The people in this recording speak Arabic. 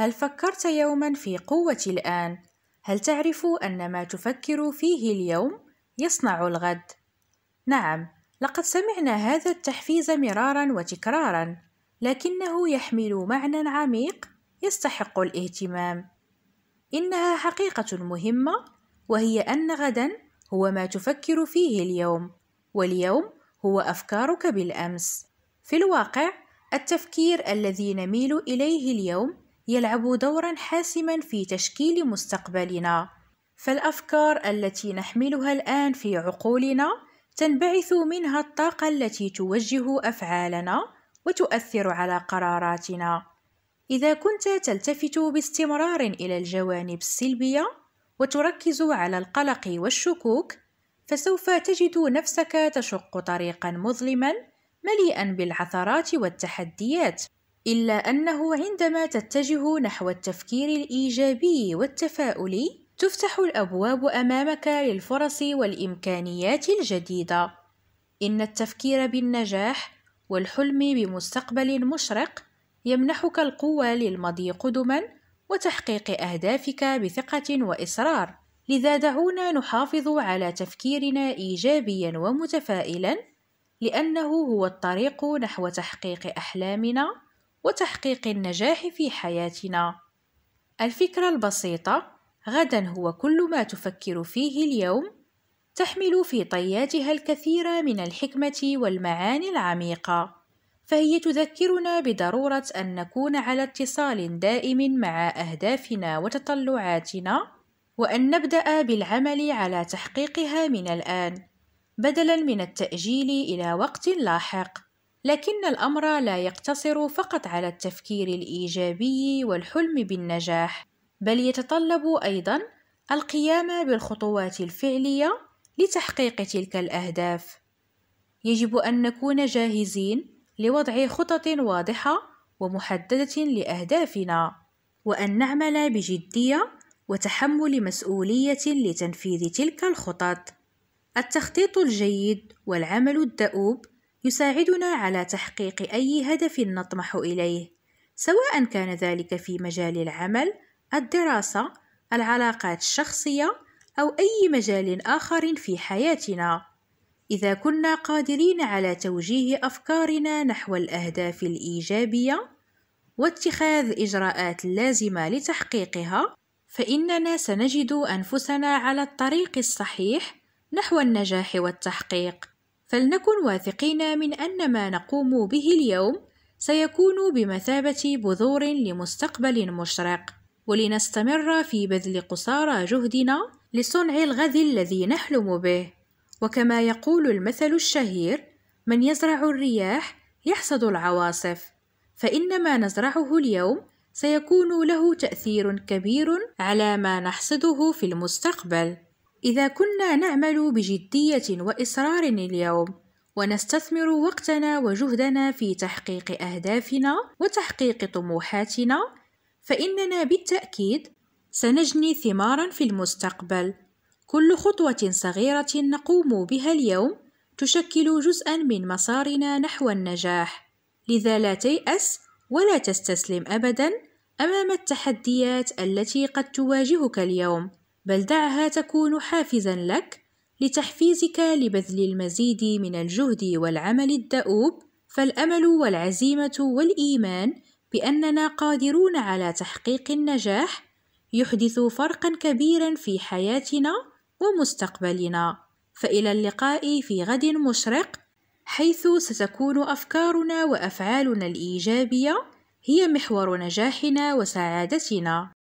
هل فكرت يوما في قوة الآن؟ هل تعرف أن ما تفكر فيه اليوم يصنع الغد؟ نعم، لقد سمعنا هذا التحفيز مرارا وتكرارا، لكنه يحمل معنى عميق يستحق الاهتمام. إنها حقيقة مهمة وهي أن غدا هو ما تفكر فيه اليوم، واليوم هو أفكارك بالأمس. في الواقع، التفكير الذي نميل إليه اليوم يلعب دورا حاسما في تشكيل مستقبلنا فالافكار التي نحملها الان في عقولنا تنبعث منها الطاقه التي توجه افعالنا وتؤثر على قراراتنا اذا كنت تلتفت باستمرار الى الجوانب السلبيه وتركز على القلق والشكوك فسوف تجد نفسك تشق طريقا مظلما مليئا بالعثرات والتحديات إلا أنه عندما تتجه نحو التفكير الإيجابي والتفاؤلي تفتح الأبواب أمامك للفرص والإمكانيات الجديدة إن التفكير بالنجاح والحلم بمستقبل مشرق يمنحك القوة للمضي قدما وتحقيق أهدافك بثقة وإصرار لذا دعونا نحافظ على تفكيرنا إيجابيا ومتفائلا لأنه هو الطريق نحو تحقيق أحلامنا وتحقيق النجاح في حياتنا الفكرة البسيطة غدا هو كل ما تفكر فيه اليوم تحمل في طياتها الكثير من الحكمة والمعاني العميقة فهي تذكرنا بضرورة أن نكون على اتصال دائم مع أهدافنا وتطلعاتنا وأن نبدأ بالعمل على تحقيقها من الآن بدلا من التأجيل إلى وقت لاحق لكن الامر لا يقتصر فقط على التفكير الايجابي والحلم بالنجاح بل يتطلب ايضا القيام بالخطوات الفعليه لتحقيق تلك الاهداف يجب ان نكون جاهزين لوضع خطط واضحه ومحدده لاهدافنا وان نعمل بجديه وتحمل مسؤوليه لتنفيذ تلك الخطط التخطيط الجيد والعمل الدؤوب يساعدنا على تحقيق أي هدف نطمح إليه، سواء كان ذلك في مجال العمل، الدراسة، العلاقات الشخصية، أو أي مجال آخر في حياتنا. إذا كنا قادرين على توجيه أفكارنا نحو الأهداف الإيجابية واتخاذ إجراءات اللازمة لتحقيقها، فإننا سنجد أنفسنا على الطريق الصحيح نحو النجاح والتحقيق. فلنكن واثقين من أن ما نقوم به اليوم سيكون بمثابة بذور لمستقبل مشرق، ولنستمر في بذل قصارى جهدنا لصنع الغد الذي نحلم به، وكما يقول المثل الشهير: من يزرع الرياح يحصد العواصف، فإن ما نزرعه اليوم سيكون له تأثير كبير على ما نحصده في المستقبل. إذا كنا نعمل بجدية وإصرار اليوم ونستثمر وقتنا وجهدنا في تحقيق أهدافنا وتحقيق طموحاتنا فإننا بالتأكيد سنجني ثمارا في المستقبل كل خطوة صغيرة نقوم بها اليوم تشكل جزءا من مسارنا نحو النجاح لذا لا تيأس ولا تستسلم أبدا أمام التحديات التي قد تواجهك اليوم بل دعها تكون حافزا لك لتحفيزك لبذل المزيد من الجهد والعمل الدؤوب فالامل والعزيمه والايمان باننا قادرون على تحقيق النجاح يحدث فرقا كبيرا في حياتنا ومستقبلنا فالى اللقاء في غد مشرق حيث ستكون افكارنا وافعالنا الايجابيه هي محور نجاحنا وسعادتنا